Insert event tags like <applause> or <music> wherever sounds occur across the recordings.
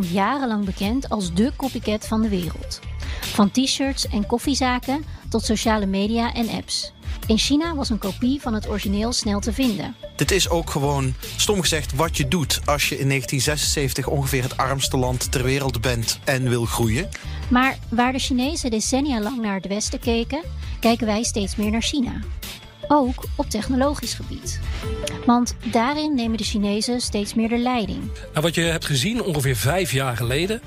stond jarenlang bekend als de copycat van de wereld. Van t-shirts en koffiezaken tot sociale media en apps. In China was een kopie van het origineel snel te vinden. Dit is ook gewoon, stom gezegd, wat je doet als je in 1976 ongeveer het armste land ter wereld bent en wil groeien. Maar waar de Chinezen decennia lang naar het Westen keken, kijken wij steeds meer naar China ook op technologisch gebied. Want daarin nemen de Chinezen steeds meer de leiding. Nou, wat je hebt gezien ongeveer vijf jaar geleden,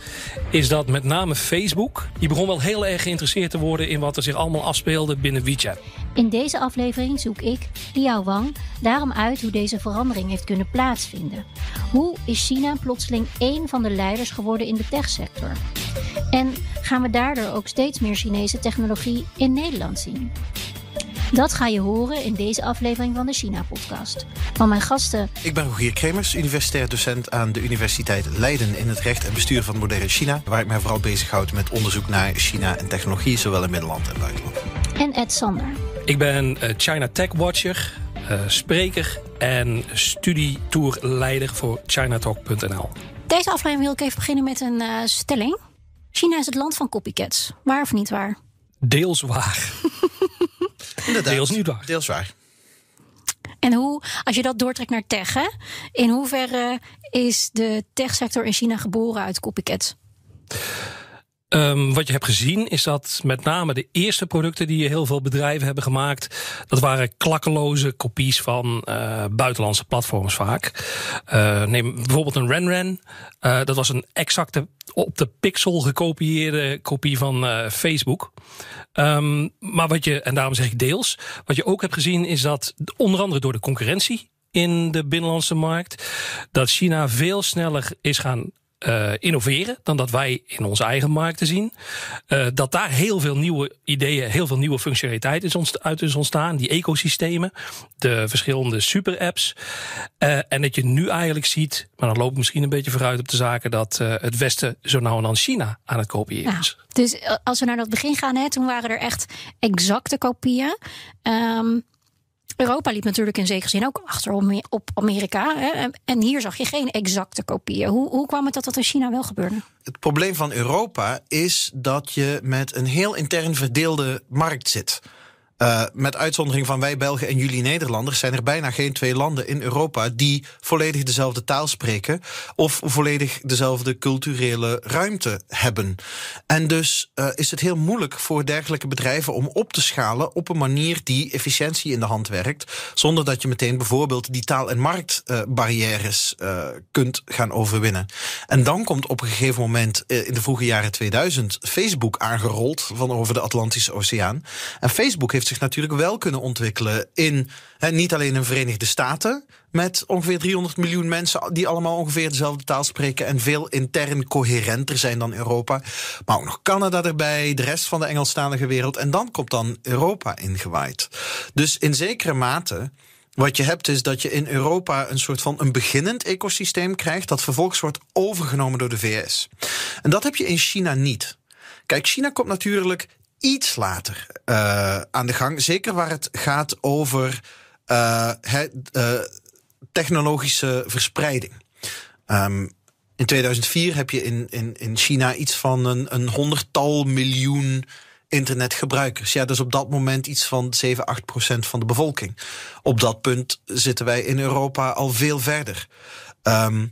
is dat met name Facebook, die begon wel heel erg geïnteresseerd te worden in wat er zich allemaal afspeelde binnen WeChat. In deze aflevering zoek ik, Liao Wang, daarom uit hoe deze verandering heeft kunnen plaatsvinden. Hoe is China plotseling één van de leiders geworden in de techsector? En gaan we daardoor ook steeds meer Chinese technologie in Nederland zien? Dat ga je horen in deze aflevering van de China-podcast. Van mijn gasten. Ik ben Rogier Kremers, universitair docent aan de Universiteit Leiden in het Recht en Bestuur van Moderne China. Waar ik mij vooral bezighoud met onderzoek naar China en technologie, zowel in Middelland en buitenland. En Ed Sander. Ik ben eh, China Tech Watcher, eh, spreker en studietourleider voor chinatalk.nl. Deze aflevering wil ik even beginnen met een eh, stelling. China is het land van copycats. Waar of niet waar? Deels waar deels niet waar. Deels waar. En hoe, als je dat doortrekt naar tech, in hoeverre is de techsector in China geboren uit copycats? Ehm, wat je hebt gezien is dat met name de eerste producten die heel veel bedrijven hebben gemaakt, dat waren klakkeloze kopies van eh, buitenlandse platforms vaak. Eh, neem bijvoorbeeld een RenRen. Eh, dat was een exacte op de pixel gekopieerde kopie van Facebook. Ehm, maar wat je, en daarom zeg ik deels, wat je ook hebt gezien is dat onder andere door de concurrentie in de binnenlandse markt. Dat China veel sneller is gaan eh, innoveren dan dat wij in onze eigen markten zien. Eh, dat daar heel veel nieuwe ideeën, heel veel nieuwe functionaliteit is uit is ontstaan. Die ecosystemen, de verschillende super-apps. Eh, en dat je nu eigenlijk ziet, maar dan loopt misschien een beetje vooruit op de zaken, dat het Westen zo nauw en dan China aan het kopiëren is. dus als we naar dat begin gaan, hè, toen waren er echt exacte kopieën. Ehm, Europa liep natuurlijk in zekere zin ook achter op Amerika. Hè? En hier zag je geen exacte kopieën. Hoe, hoe kwam het dat dat in China wel gebeurde? Het probleem van Europa is dat je met een heel intern verdeelde markt zit. Eh, met uitzondering van wij Belgen en jullie Nederlanders zijn er bijna geen twee landen in Europa die volledig dezelfde taal spreken of volledig dezelfde culturele ruimte hebben. En dus eh, is het heel moeilijk voor dergelijke bedrijven om op te schalen op een manier die efficiëntie in de hand werkt, zonder dat je meteen bijvoorbeeld die taal- en marktbarrières eh, kunt gaan overwinnen. En dan komt op een gegeven moment in de vroege jaren 2000 Facebook aangerold van over de Atlantische Oceaan. En Facebook heeft zich natuurlijk wel kunnen ontwikkelen in hè, niet alleen in Verenigde Staten met ongeveer 300 miljoen mensen die allemaal ongeveer dezelfde taal spreken en veel intern coherenter zijn dan Europa, maar ook nog Canada erbij, de rest van de Engelstalige wereld en dan komt dan Europa ingewaaid. Dus in zekere mate wat je hebt is dat je in Europa een soort van een beginnend ecosysteem krijgt dat vervolgens wordt overgenomen door de VS. En dat heb je in China niet. Kijk, China komt natuurlijk iets later eh, aan de gang. Zeker waar het gaat over eh, eh, technologische verspreiding. Ehm, in 2004 heb je in, in, in China iets van een, een honderdtal miljoen internetgebruikers. Ja, dat is op dat moment iets van 7, 8 procent van de bevolking. Op dat punt zitten wij in Europa al veel verder. Ehm,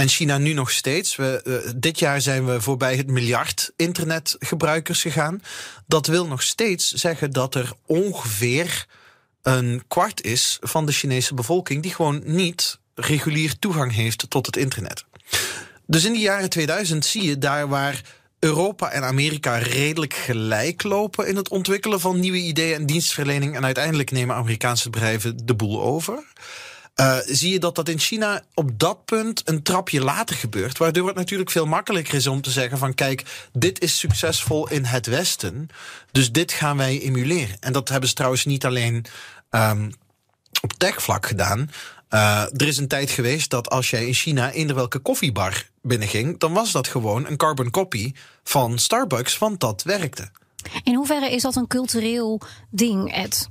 en China nu nog steeds. We, eh, dit jaar zijn we voorbij het miljard internetgebruikers gegaan. Dat wil nog steeds zeggen dat er ongeveer een kwart is van de Chinese bevolking die gewoon niet regulier toegang heeft tot het internet. Dus in de jaren 2000 zie je daar waar Europa en Amerika redelijk gelijk lopen in het ontwikkelen van nieuwe ideeën en dienstverlening. En uiteindelijk nemen Amerikaanse bedrijven de boel over. Eh, zie je dat dat in China op dat punt een trapje later gebeurt. Waardoor het natuurlijk veel makkelijker is om te zeggen: van kijk, dit is succesvol in het Westen. Dus dit gaan wij emuleren. En dat hebben ze trouwens niet alleen um, op techvlak gedaan. Eh, er is een tijd geweest dat als jij in China eender welke koffiebar binnenging, dan was dat gewoon een carbon copy van Starbucks, want dat werkte. In hoeverre is dat een cultureel ding, Ed?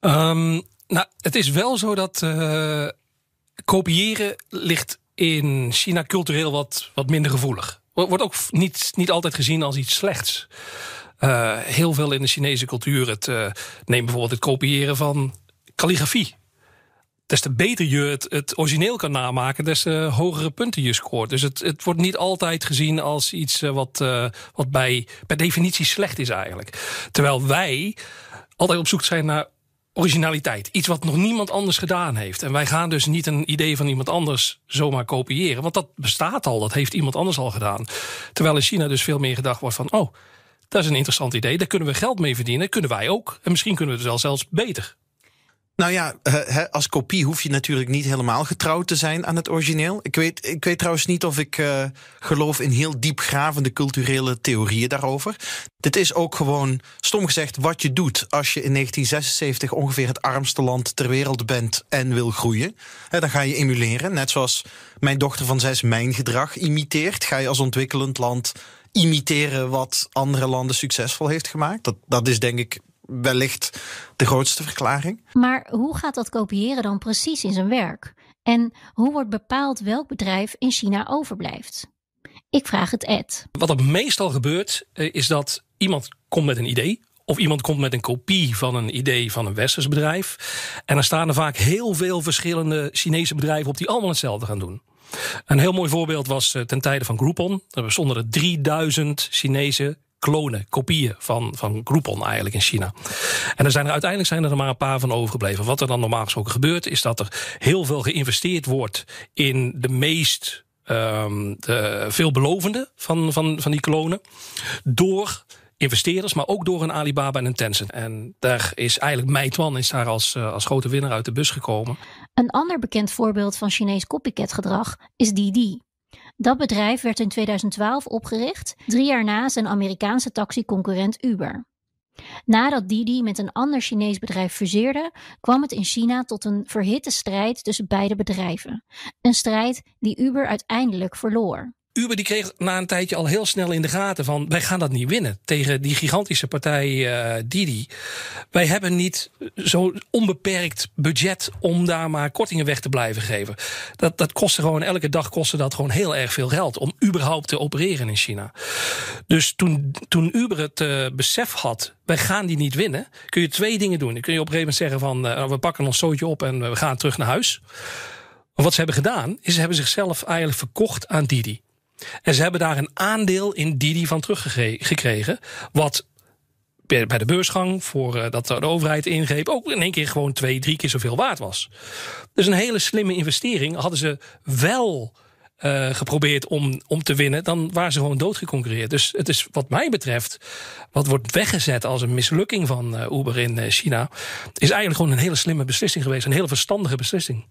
Ehm, nou, het is wel zo dat eh, kopiëren ligt in China cultureel wat, wat minder gevoelig. Wordt ook niet, niet altijd gezien als iets slechts. Eh, heel veel in de Chinese cultuur. Het, eh, neem bijvoorbeeld het kopiëren van calligrafie. Des te beter je het, origineel kan namaken, des te hogere punten je scoort. Dus het, het wordt niet altijd gezien als iets wat, wat bij, per definitie slecht is eigenlijk. Terwijl wij altijd op zoek zijn naar originaliteit. Iets wat nog niemand anders gedaan heeft. En wij gaan dus niet een idee van iemand anders zomaar kopiëren. Want dat bestaat al, dat heeft iemand anders al gedaan. Terwijl in China dus veel meer gedacht wordt van... oh, dat is een interessant idee, daar kunnen we geld mee verdienen, kunnen wij ook. En misschien kunnen we het wel zelfs beter. Nou ja, eh, als kopie hoef je natuurlijk niet helemaal getrouwd te zijn aan het origineel. Ik weet, ik weet trouwens niet of ik eh, geloof in heel diepgravende culturele theorieën daarover. Dit is ook gewoon, stom gezegd, wat je doet als je in 1976 ongeveer het armste land ter wereld bent en wil groeien. dan ga je emuleren. Net zoals mijn dochter van zes mijn gedrag imiteert, ga je als ontwikkelend land imiteren wat andere landen succesvol heeft gemaakt. Dat, dat is denk ik wellicht de grootste verklaring. Maar hoe gaat dat kopiëren dan precies in zijn werk? En hoe wordt bepaald welk bedrijf in China overblijft? Ik vraag het Ed. Wat er meestal gebeurt, eh, is dat iemand komt met een idee. Of iemand komt met een kopie van een idee van een westers bedrijf. En dan staan er vaak heel veel verschillende Chinese bedrijven op die allemaal hetzelfde gaan doen. Een heel mooi voorbeeld was eh, ten tijde van Groupon. Er stonden er 3000 Chinese klonen, kopieën van, van Groupon eigenlijk in China. En er zijn er, uiteindelijk zijn er maar een paar van overgebleven. Wat er dan normaal gesproken gebeurt, is dat er heel veel geïnvesteerd wordt in de meest um, de veelbelovende van, van, van die klonen. Door investeerders, maar ook door een Alibaba en een Tencent. En daar is eigenlijk Meituan is daar als, eh, als grote winnaar uit de bus gekomen. Een ander bekend voorbeeld van Chinees copycat gedrag is Didi. Dat bedrijf werd in 2012 opgericht, drie jaar na zijn Amerikaanse taxiconcurrent Uber. Nadat Didi met een ander Chinees bedrijf fuseerde, kwam het in China tot een verhitte strijd tussen beide bedrijven. Een strijd die Uber uiteindelijk verloor. Uber die kreeg na een tijdje al heel snel in de gaten van... wij gaan dat niet winnen tegen die gigantische partij eh, Didi. Wij hebben niet zo'n onbeperkt budget om daar maar kortingen weg te blijven geven. Dat, dat kostte gewoon, elke dag kostte dat gewoon heel erg veel geld... om überhaupt te opereren in China. Dus toen, toen Uber het eh, besef had, wij gaan die niet winnen... kun je twee dingen doen. Dan kun je op een gegeven moment zeggen van... Eh, nou, we pakken ons zootje op en we gaan terug naar huis... Maar wat ze hebben gedaan, is ze hebben zichzelf eigenlijk verkocht aan Didi. En ze hebben daar een aandeel in Didi van teruggekregen. Wat bij de beursgang, voordat eh, de overheid ingreep, ook in één keer gewoon twee, drie keer zoveel waard was. Dus een hele slimme investering. Hadden ze wel eh, geprobeerd om, om te winnen, dan waren ze gewoon doodgeconcurreerd. Dus het is wat mij betreft, wat wordt weggezet als een mislukking van eh, Uber in China, is eigenlijk gewoon een hele slimme beslissing geweest. Een hele verstandige beslissing.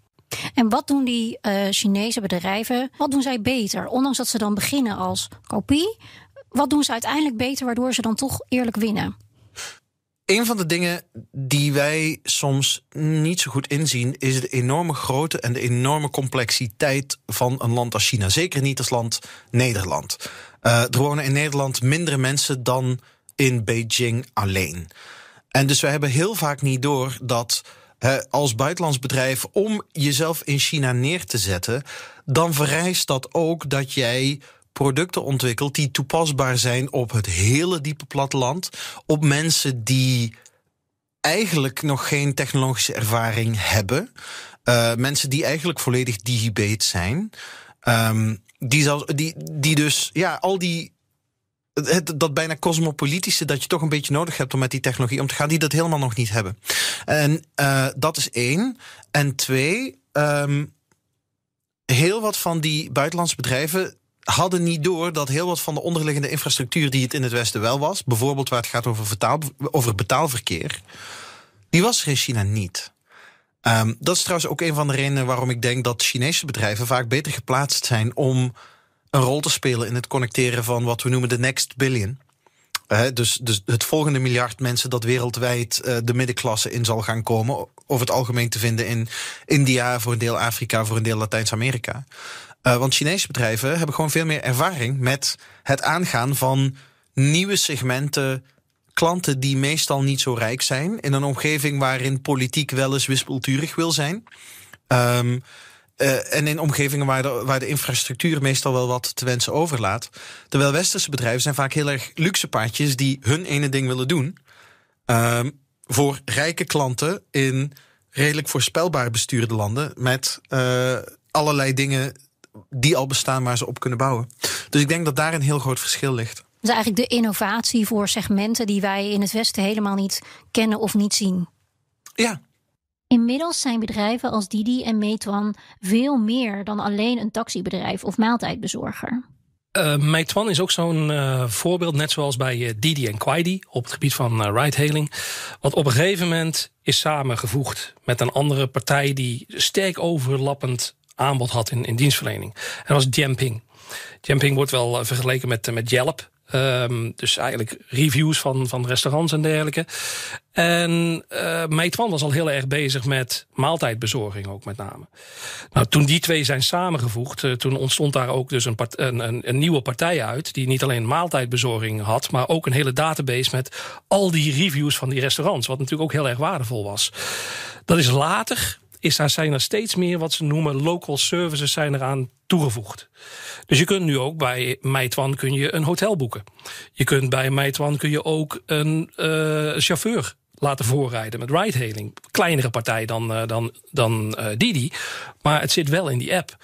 En wat doen die eh, Chinese bedrijven? Wat doen zij beter? Ondanks dat ze dan beginnen als kopie, wat doen ze uiteindelijk beter waardoor ze dan toch eerlijk winnen? Een van de dingen die wij soms niet zo goed inzien, is de enorme grootte en de enorme complexiteit van een land als China. Zeker niet als land Nederland. Eh, er wonen in Nederland minder mensen dan in Beijing alleen. En dus we hebben heel vaak niet door dat als buitenlands bedrijf om jezelf in China neer te zetten, dan vereist dat ook dat jij producten ontwikkelt die toepasbaar zijn op het hele diepe platteland, op mensen die eigenlijk nog geen technologische ervaring hebben, eh, mensen die eigenlijk volledig digibate zijn. Ehm, die, zelfs, die, die dus ja, al die het, dat bijna cosmopolitische dat je toch een beetje nodig hebt om met die technologie om te gaan, die dat helemaal nog niet hebben. En eh, dat is één. En twee, ehm, heel wat van die buitenlandse bedrijven hadden niet door dat heel wat van de onderliggende infrastructuur die het in het Westen wel was, bijvoorbeeld waar het gaat over, over betaalverkeer, die was er in China niet. Ehm, dat is trouwens ook een van de redenen waarom ik denk dat Chinese bedrijven vaak beter geplaatst zijn om een rol te spelen in het connecteren van wat we noemen de next billion. Eh, dus, dus het volgende miljard mensen dat wereldwijd eh, de middenklasse in zal gaan komen. Over het algemeen te vinden in India, voor een deel Afrika, voor een deel Latijns-Amerika. Eh, want Chinese bedrijven hebben gewoon veel meer ervaring met het aangaan van nieuwe segmenten. Klanten die meestal niet zo rijk zijn. In een omgeving waarin politiek wel eens wispelturig wil zijn. Ehm, eh, en in omgevingen waar de, waar de infrastructuur meestal wel wat te wensen overlaat. Terwijl westerse bedrijven zijn vaak heel erg luxe paardjes die hun ene ding willen doen. Ehm, voor rijke klanten in redelijk voorspelbaar bestuurde landen. Met eh, allerlei dingen die al bestaan waar ze op kunnen bouwen. Dus ik denk dat daar een heel groot verschil ligt. Dat is eigenlijk de innovatie voor segmenten die wij in het Westen helemaal niet kennen of niet zien. Ja, Inmiddels zijn bedrijven als Didi en Meituan veel meer dan alleen een taxibedrijf of maaltijdbezorger. Uh, Meituan is ook zo'n eh, voorbeeld, net zoals bij eh, Didi en Kwaidi op het gebied van uh, ride-hailing. Wat op een gegeven moment is samengevoegd met een andere partij die sterk overlappend aanbod had in, in dienstverlening. En dat was Jamping. Jamping wordt wel vergeleken met, met Yelp. Um, dus eigenlijk reviews van, van restaurants en dergelijke. En uh, eh, Meitwan was al heel erg bezig met maaltijdbezorging ook met name. Nou, toen die twee zijn samengevoegd, eh, toen ontstond daar ook dus een, een, een, een, nieuwe partij uit... die niet alleen maaltijdbezorging had, maar ook een hele database... met al die reviews van die restaurants, wat natuurlijk ook heel erg waardevol was. Dat is later, is daar, zijn er steeds meer wat ze noemen local services zijn eraan toegevoegd. Dus je kunt nu ook bij Meituan kun je een hotel boeken. Je kunt bij Meituan kun je ook een uh, chauffeur laten voorrijden met ride-hailing. Kleinere partij dan, eh, dan, dan uh, Didi, maar het zit wel in die app.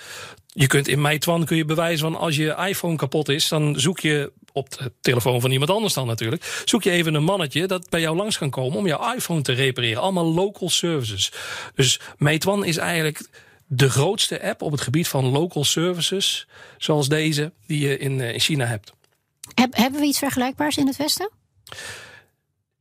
Je kunt in Meituan kun je bewijzen van als je iPhone kapot is, dan zoek je op de telefoon van iemand anders dan natuurlijk. Zoek je even een mannetje dat bij jou langs kan komen om jouw iPhone te repareren. Allemaal local services. Dus Meituan is eigenlijk de grootste app op het gebied van local services, zoals deze, die je in, eh, in China hebt. Heb, hebben we iets vergelijkbaars in het Westen?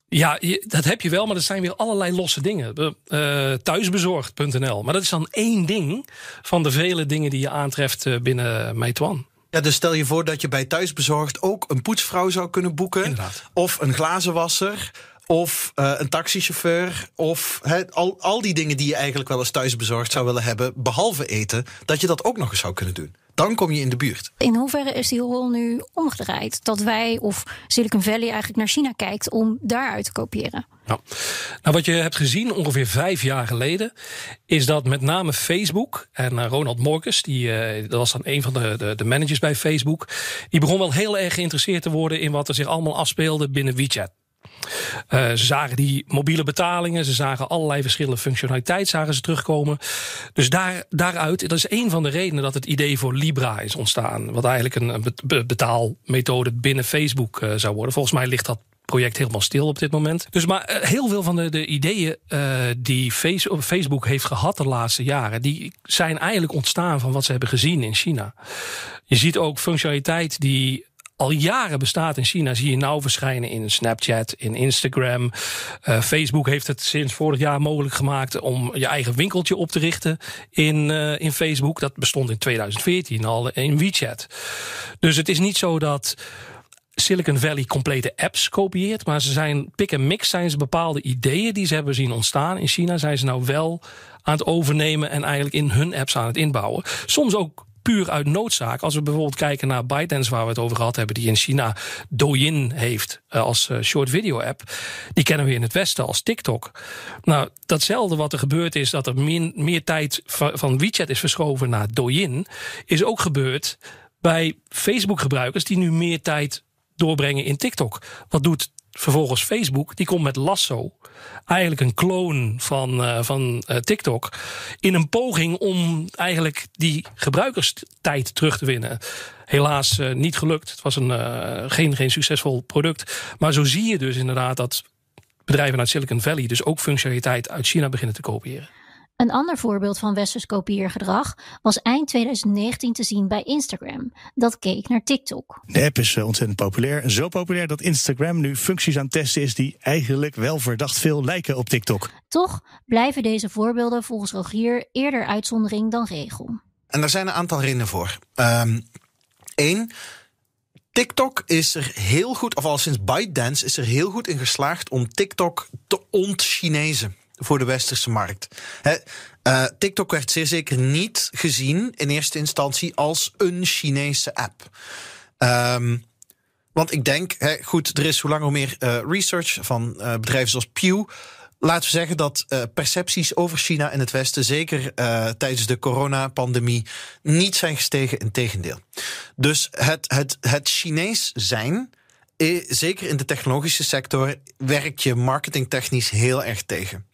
Ja, dat heb je wel, maar dat zijn weer allerlei losse dingen. Eh, thuisbezorgd.nl. Maar dat is dan één ding van de vele dingen die je aantreft eh, binnen Meituan. Ja, dus stel je voor dat je bij thuisbezorgd ook een poetsvrouw zou kunnen boeken. Of een glazenwasser. Of eh, een taxichauffeur. Of al, al die dingen die je eigenlijk wel eens thuis bezorgd zou willen hebben. Behalve eten. Dat je dat ook nog eens zou kunnen doen dan kom je in de buurt. In hoeverre is die rol nu omgedraaid? Dat wij of Silicon Valley eigenlijk naar China kijkt om daaruit te kopiëren? Nou, nou, wat je hebt gezien ongeveer vijf jaar geleden, is dat met name Facebook en eh, Ronald Morkes, die eh, dat was dan een van de, de, de, managers bij Facebook, die begon wel heel erg geïnteresseerd te worden in wat er zich allemaal afspeelde binnen WeChat. Eh, ze zagen die mobiele betalingen, ze zagen allerlei verschillende functionaliteit zagen ze terugkomen. Dus daar, daaruit, dat is een van de redenen dat het idee voor Libra is ontstaan. Wat eigenlijk een betaalmethode binnen Facebook eh, zou worden. Volgens mij ligt dat project helemaal stil op dit moment. Dus maar eh, heel veel van de, de ideeën die Facebook heeft gehad de laatste jaren, die zijn eigenlijk ontstaan van wat ze hebben gezien in China. Je ziet ook functionaliteit die al jaren bestaat in China, zie je nou verschijnen in Snapchat, in Instagram. Eh, Facebook heeft het sinds vorig jaar mogelijk gemaakt om je eigen winkeltje op te richten in, eh, in Facebook. Dat bestond in 2014 al in WeChat. Dus het is niet zo dat. Silicon Valley complete apps kopieert. Maar ze zijn pick en mix zijn ze bepaalde ideeën die ze hebben zien ontstaan in China. Zijn ze nou wel aan het overnemen en eigenlijk in hun apps aan het inbouwen. Soms ook uit noodzaak. Als we bijvoorbeeld kijken naar ByteDance, waar we het over gehad hebben, die in China Douyin heeft eh, als eh, short video app. Die kennen we in het Westen als TikTok. Nou, datzelfde wat er gebeurd is, dat er meer, meer tijd van WeChat is verschoven naar Douyin, is ook gebeurd bij Facebook-gebruikers die nu meer tijd doorbrengen in TikTok. Wat doet Vervolgens Facebook, die komt met Lasso, eigenlijk een kloon van, eh, van eh, TikTok, in een poging om eigenlijk die gebruikerstijd terug te winnen. Helaas eh, niet gelukt. Het was een, geen, geen succesvol product. Maar zo zie je dus inderdaad dat bedrijven uit Silicon Valley dus ook functionaliteit uit China beginnen te kopiëren. Een ander voorbeeld van westers kopieergedrag was eind 2019 te zien bij Instagram. Dat keek naar TikTok. De app is eh, ontzettend populair. Zo populair dat Instagram nu functies aan het testen is die eigenlijk wel verdacht veel lijken op TikTok. Toch blijven deze voorbeelden volgens Rogier eerder uitzondering dan regel. En daar zijn een aantal redenen voor. Eén. Ehm, TikTok is er heel goed, of al sinds ByteDance is er heel goed in geslaagd om TikTok te ontchinezen voor de westerse markt. Eh, TikTok werd zeer zeker niet gezien in eerste instantie als een Chinese app. Ehm, want ik denk, goed, er is hoe langer hoe meer eh, research van eh, bedrijven zoals Pew. Laten we zeggen dat percepties over China en het Westen, zeker tijdens de coronapandemie, niet zijn gestegen. in tegendeel. Dus het, het, het Chinees zijn eh, zeker in de technologische sector werk je marketingtechnisch heel erg tegen.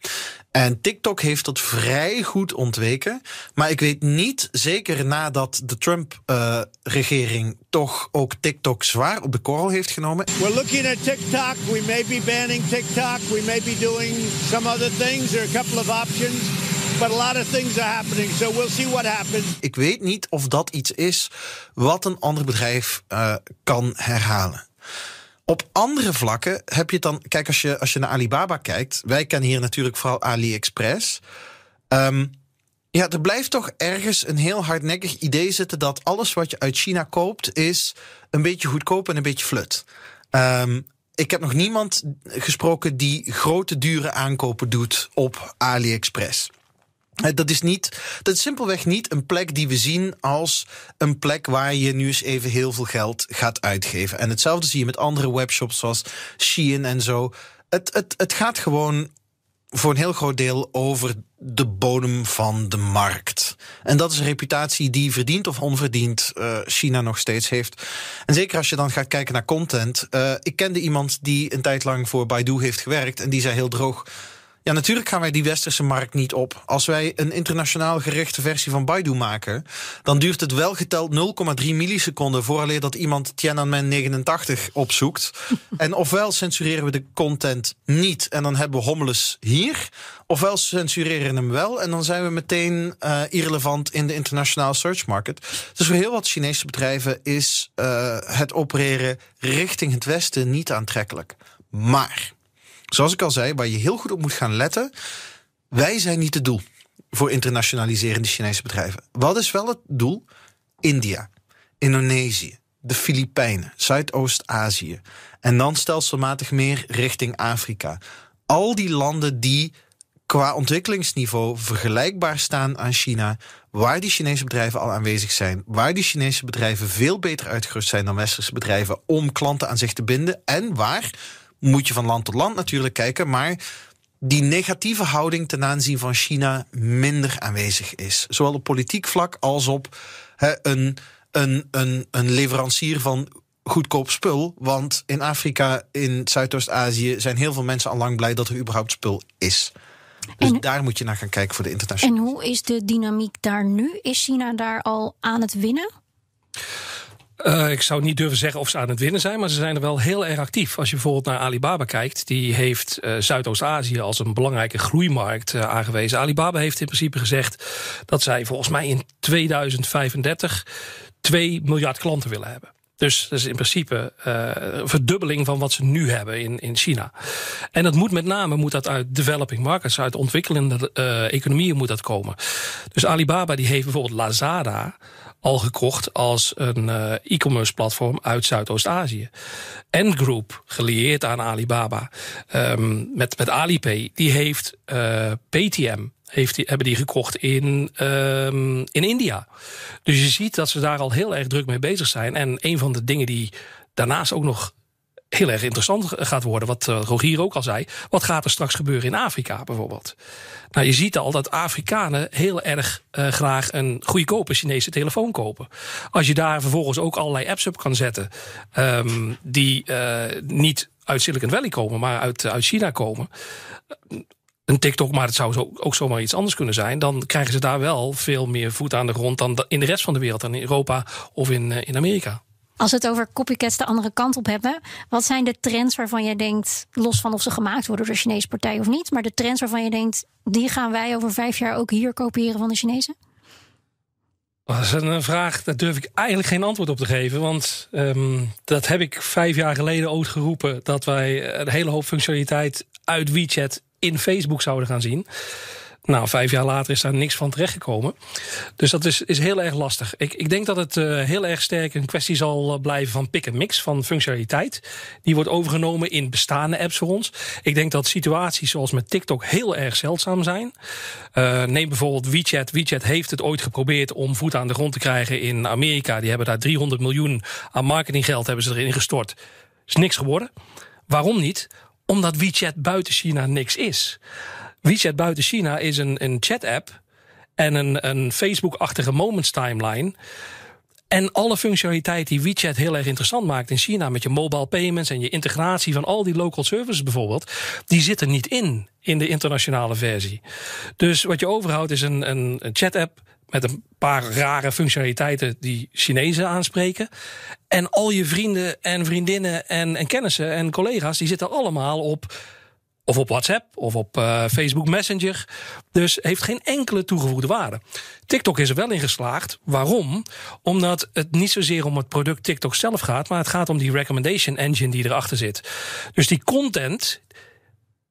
En TikTok heeft dat vrij goed ontweken. Maar ik weet niet, zeker nadat de Trump-regering toch ook TikTok zwaar op de korrel heeft genomen. We're looking at TikTok. We may be banning TikTok. We may be doing some other things are a couple of options. But a lot of things are happening, so we'll see what happens. Ik weet niet of dat iets is wat een ander bedrijf eh, kan herhalen. Op andere vlakken heb je het dan. Kijk, als je, als je naar Alibaba kijkt, wij kennen hier natuurlijk vooral AliExpress. Ehm, ja, er blijft toch ergens een heel hardnekkig idee zitten dat alles wat je uit China koopt, is een beetje goedkoop en een beetje flut. Ehm, ik heb nog niemand gesproken die grote dure aankopen doet op AliExpress. Eh, dat is, niet, dat is simpelweg niet een plek die we zien als een plek waar je nu eens even heel veel geld gaat uitgeven. En hetzelfde zie je met andere webshops zoals Shein en zo. Het, het, het gaat gewoon voor een heel groot deel over de bodem van de markt. En dat is een reputatie die verdiend of onverdiend eh, China nog steeds heeft. En zeker als je dan gaat kijken naar content. Eh, ik kende iemand die een tijd lang voor Baidu heeft gewerkt en die zei heel droog ja, natuurlijk gaan wij die westerse markt niet op. Als wij een internationaal gerichte versie van Baidu maken, dan duurt het wel geteld 0,3 milliseconden vooraleer dat iemand Tiananmen 89 opzoekt. <laughs> en ofwel censureren we de content niet en dan hebben we homeless hier, ofwel censureren we hem wel en dan zijn we meteen uh, irrelevant in de internationale search market. Dus voor heel wat Chinese bedrijven is uh, het opereren richting het Westen niet aantrekkelijk. Maar zoals ik al zei, waar je heel goed op moet gaan letten. Wij zijn niet het doel voor internationaliserende Chinese bedrijven. Wat is wel het doel? India, Indonesië, de Filipijnen, Zuidoost-Azië. En dan stelselmatig meer richting Afrika. Al die landen die qua ontwikkelingsniveau vergelijkbaar staan aan China, waar die Chinese bedrijven al aanwezig zijn, waar die Chinese bedrijven veel beter uitgerust zijn dan westerse bedrijven om klanten aan zich te binden en waar moet je van land tot land natuurlijk kijken, maar die negatieve houding ten aanzien van China minder aanwezig is. Zowel op politiek vlak als op een, een, een, een leverancier van goedkoop spul. Want in Afrika, in Zuidoost-Azië zijn heel veel mensen al lang blij dat er überhaupt spul is. Dus daar moet je naar gaan kijken voor de internationale. En hoe is de dynamiek daar nu? Is China daar al aan het winnen? Eh, ik zou niet durven zeggen of ze aan het winnen zijn, maar ze zijn er wel heel erg actief. Als je bijvoorbeeld naar Alibaba kijkt, die heeft eh, Zuidoost-Azië als een belangrijke groeimarkt eh, aangewezen. Alibaba heeft in principe gezegd dat zij volgens mij in 2035 2 miljard klanten willen hebben. Dus dat is in principe een verdubbeling van wat ze nu hebben in, in China. En dat moet met name moet dat uit developing markets, uit ontwikkelende economieën moet dat komen. Dus Alibaba die heeft bijvoorbeeld Lazada al gekocht als een eh, e-commerce platform uit Zuidoost-Azië. En Group, gelieerd aan Alibaba, ehm, met, met Alipay, die heeft eh, PTM, heeft die, hebben die gekocht in, ehm, in India. Dus je ziet dat ze daar al heel erg druk mee bezig zijn. En een van de dingen die daarnaast ook nog heel erg interessant gaat worden. Wat eh, Rogier ook al zei. Wat gaat er straks gebeuren in Afrika bijvoorbeeld? Nou, je ziet al dat Afrikanen heel erg eh, graag een goedkope Chinese telefoon kopen. Als je daar vervolgens ook allerlei apps op kan zetten. Ehm, die eh, niet uit Silicon Valley komen, maar uit, uit China komen een TikTok, maar het zou zo, ook zomaar iets anders kunnen zijn. Dan krijgen ze daar wel veel meer voet aan de grond dan in de rest van de wereld, dan in Europa of in, in Amerika. Als we het over copycats de andere kant op hebben, wat zijn de trends waarvan jij denkt, los van of ze gemaakt worden door de Chinese partij of niet, maar de trends waarvan je denkt, die gaan wij over vijf jaar ook hier kopiëren van de Chinezen? Oh, dat is een vraag, daar durf ik eigenlijk geen antwoord op te geven. Want ehm, dat heb ik vijf jaar geleden ooit geroepen. Dat wij een hele hoop functionaliteit uit WeChat in Facebook zouden gaan zien. Nou, vijf jaar later is daar niks van terechtgekomen. Dus dat is, is heel erg lastig. Ik, ik denk dat het eh, heel erg sterk een kwestie zal eh, blijven van pick en mix, van functionaliteit. Die wordt overgenomen in bestaande apps voor ons. Ik denk dat situaties zoals met TikTok heel erg zeldzaam zijn. Eh, neem bijvoorbeeld WeChat. WeChat heeft het ooit geprobeerd om voet aan de grond te krijgen in Amerika. Die hebben daar 300 miljoen aan marketinggeld hebben ze erin gestort. Is niks geworden. Waarom niet? Omdat WeChat buiten China niks is. WeChat buiten China is een, een chat-app en een, een Facebook-achtige Moments timeline. En alle functionaliteit die WeChat heel erg interessant maakt in China, met je mobile payments en je integratie van al die local services bijvoorbeeld, die zitten niet in, in de internationale versie. Dus wat je overhoudt is een, een, een chat-app met een paar rare functionaliteiten die Chinezen aanspreken. En al je vrienden en vriendinnen en, en kennissen en collega's, die zitten allemaal op of op WhatsApp of op eh, Facebook Messenger. Dus heeft geen enkele toegevoegde waarde. TikTok is er wel in geslaagd. Waarom? Omdat het niet zozeer om het product TikTok zelf gaat, maar het gaat om die recommendation engine die erachter zit. Dus die content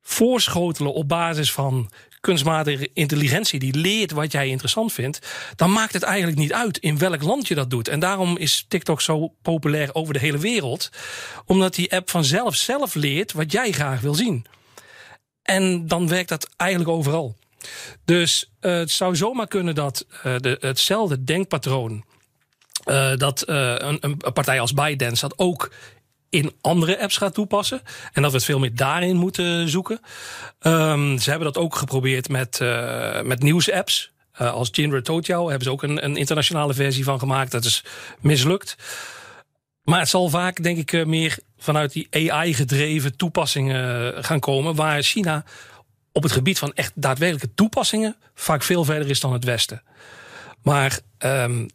voorschotelen op basis van kunstmatige intelligentie die leert wat jij interessant vindt, dan maakt het eigenlijk niet uit in welk land je dat doet. En daarom is TikTok zo populair over de hele wereld, omdat die app vanzelf zelf leert wat jij graag wil zien. En dan werkt dat eigenlijk overal. Dus eh, het zou zomaar kunnen dat eh, hetzelfde denkpatroon. Eh, dat een, een, partij als ByteDance dat ook in andere apps gaat toepassen. En dat we het veel meer daarin moeten zoeken. Ehm, ze hebben dat ook geprobeerd met, met nieuwsapps. als Jinra Totiao hebben ze ook een, een internationale versie van gemaakt. Dat is mislukt. Maar het zal vaak, denk ik, meer vanuit die AI-gedreven toepassingen eh, gaan komen. Waar China op het gebied van echt daadwerkelijke toepassingen vaak veel verder is dan het Westen. Maar ehm,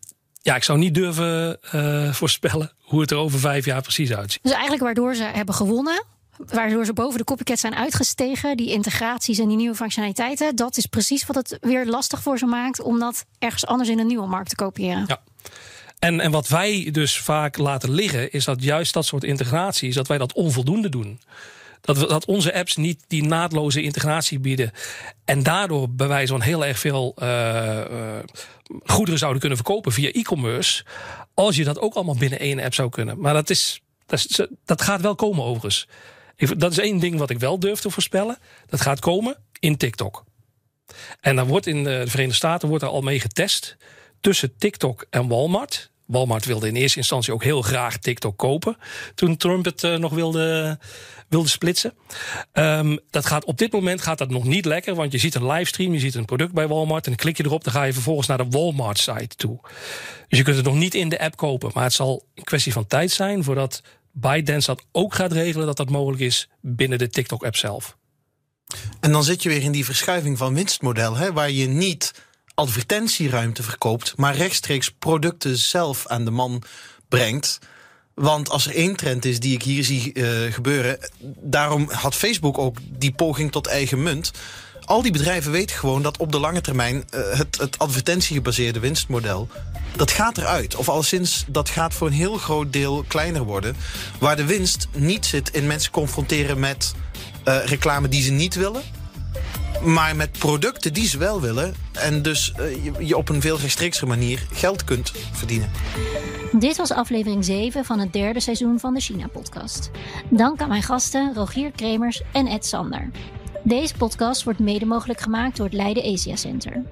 ja, ik zou niet durven eh, voorspellen hoe het er over vijf jaar precies uitziet. Dus eigenlijk waardoor ze hebben gewonnen, waardoor ze boven de copycat zijn uitgestegen, die integraties en die nieuwe functionaliteiten, dat is precies wat het weer lastig voor ze maakt om dat ergens anders in een nieuwe markt te kopiëren. Ja. En, en wat wij dus vaak laten liggen, is dat juist dat soort integratie is dat wij dat onvoldoende doen. Dat, dat onze apps niet die naadloze integratie bieden. En daardoor bij wijze van heel erg veel eh, eh, goederen zouden kunnen verkopen via e-commerce. Als je dat ook allemaal binnen één app zou kunnen. Maar dat, is, dat, gaat wel komen overigens. Dat is één ding wat ik wel durf te voorspellen. Dat gaat komen in TikTok. En daar wordt in de Verenigde Staten wordt er al mee getest tussen TikTok en Walmart. Walmart wilde in eerste instantie ook heel graag TikTok kopen. Toen Trump het eh, nog wilde, wilde splitsen. Ehm, dat gaat, op dit moment gaat dat nog niet lekker. Want je ziet een livestream, je ziet een product bij Walmart. En klik je erop, dan ga je vervolgens naar de Walmart-site toe. Dus je kunt het nog niet in de app kopen. Maar het zal een kwestie van tijd zijn voordat Biden dat ook gaat regelen. Dat dat mogelijk is binnen de TikTok-app zelf. En dan zit je weer in die verschuiving van winstmodel, hè, waar je niet advertentieruimte verkoopt, maar rechtstreeks producten zelf aan de man brengt. Want als er één trend is die ik hier zie eh, gebeuren, daarom had Facebook ook die poging tot eigen munt. Al die bedrijven weten gewoon dat op de lange termijn eh, het, het advertentiegebaseerde winstmodel, dat gaat eruit. Of sinds dat gaat voor een heel groot deel kleiner worden. Waar de winst niet zit in mensen confronteren met eh, reclame die ze niet willen maar met producten die ze wel willen. En dus eh, je op een veel restrictere manier geld kunt verdienen. Dit was aflevering 7 van het derde seizoen van de China-podcast. Dank aan mijn gasten Rogier Kremers en Ed Sander. Deze podcast wordt mede mogelijk gemaakt door het Leiden Asia Center.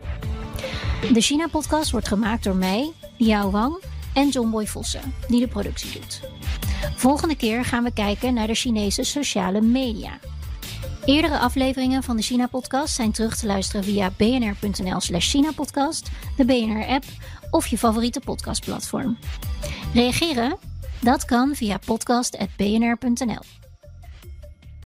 De China-podcast wordt gemaakt door mij, Yao Wang en John Boy Vossen, die de productie doet. Volgende keer gaan we kijken naar de Chinese sociale media. Eerdere afleveringen van de China-podcast zijn terug te luisteren via bnr.nl slash chinapodcast, de BNR-app of je favoriete podcastplatform. Reageren? Dat kan via podcast.bnr.nl.